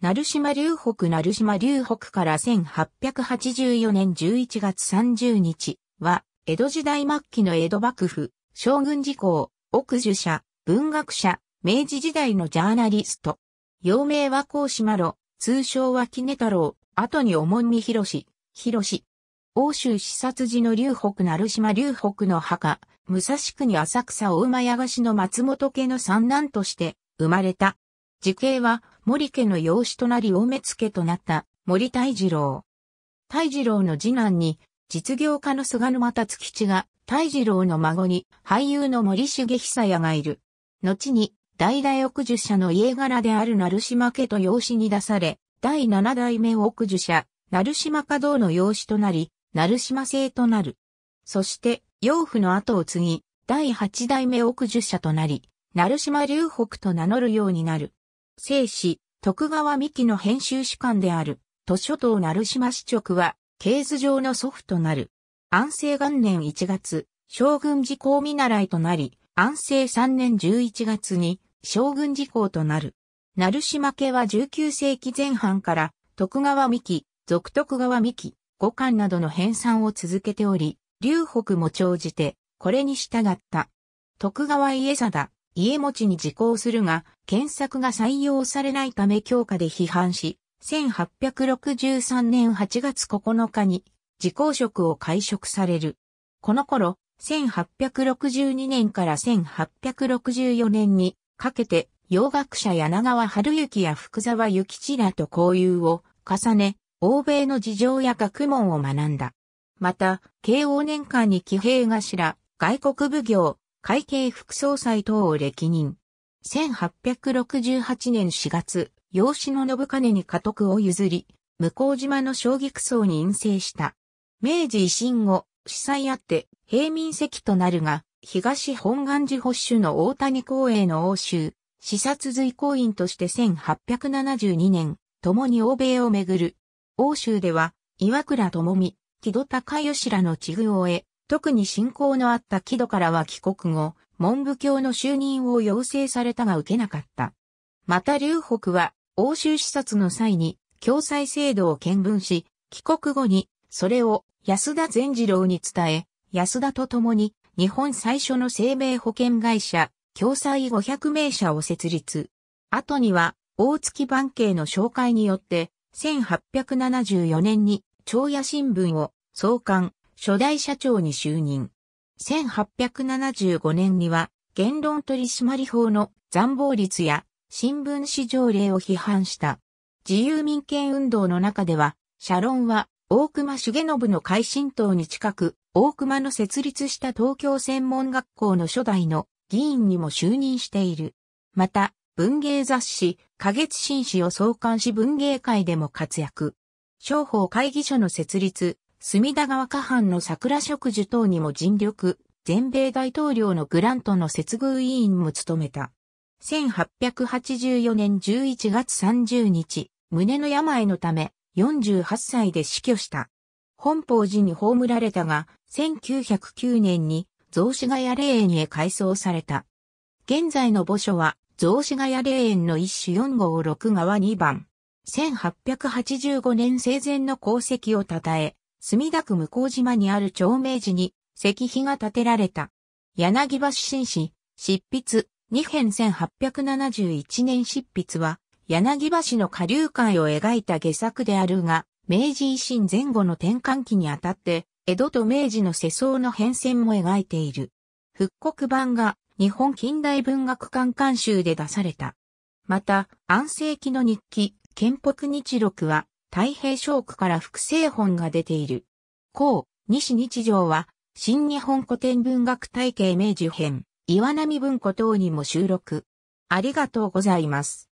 鳴島流北鳴島流北から1884年11月30日は、江戸時代末期の江戸幕府、将軍事項、奥樹者、文学者、明治時代のジャーナリスト。幼名は高島路、通称は木根太郎、後に重み広し、広し。欧州視察時の流北鳴島流北の墓、武蔵国浅草大馬屋菓子の松本家の三男として生まれた。時系は森家の養子となり大目付となった森大二郎。大二郎の次男に実業家の菅沼達吉が大二郎の孫に俳優の森重久也がいる。後に代々奥樹社の家柄である成島家と養子に出され、第7代目奥樹社、成島稼働の養子となり、成島姓となる。そして、養父の後を継ぎ、第8代目奥樹社となり、成島龍北と名乗るようになる。生死、徳川美紀の編集主管である、図書島鳴島支直は、ケース上の祖父となる。安政元年1月、将軍事項見習いとなり、安政3年11月に、将軍事項となる。鳴島家は19世紀前半から、徳川美木、続徳川美木、五巻などの編纂を続けており、劉北も長じて、これに従った。徳川家定。家持ちに自行するが、検索が採用されないため強化で批判し、1863年8月9日に自公職を解職される。この頃、1862年から1864年にかけて洋学者柳川春幸や福沢幸吉らと交友を重ね、欧米の事情や学問を学んだ。また、慶応年間に騎兵頭、外国奉行、会計副総裁等を歴任。1868年4月、養子の信金に家督を譲り、向島の将棋区層に陰性した。明治維新後、司祭あって平民席となるが、東本願寺保守の大谷公営の欧州、視察随行員として1872年、共に欧米をめぐる。欧州では、岩倉智美、木戸隆義らの地具を得、特に信仰のあった木戸からは帰国後、文部教の就任を要請されたが受けなかった。また劉北は、欧州視察の際に、共済制度を見聞し、帰国後に、それを安田善次郎に伝え、安田と共に、日本最初の生命保険会社、共済500名社を設立。後には、大月番慶の紹介によって、1874年に、朝野新聞を創刊、初代社長に就任。1875年には言論取締法の残暴率や新聞紙条例を批判した。自由民権運動の中では、社論は大熊重信の改新党に近く、大熊の設立した東京専門学校の初代の議員にも就任している。また、文芸雑誌、花月新誌を創刊し文芸界でも活躍。商法会議所の設立、隅田川下半の桜植樹等にも尽力、全米大統領のグラントの接遇委員も務めた。1884年11月30日、胸の病のため、48歳で死去した。本法寺に葬られたが、1909年に、雑司ヶ谷霊園へ改装された。現在の墓所は、雑司ヶ谷霊園の一種4号6側2番。1885年生前の功績を称え、墨田区向島にある長明寺に石碑が建てられた。柳橋新史、執筆、二編1871年執筆は、柳橋の下流会を描いた下作であるが、明治維新前後の転換期にあたって、江戸と明治の世相の変遷も描いている。復刻版が日本近代文学館監修で出された。また、安政期の日記、建北日録は、太平小区から複製本が出ている。う西日常は、新日本古典文学体系明治編、岩波文庫等にも収録。ありがとうございます。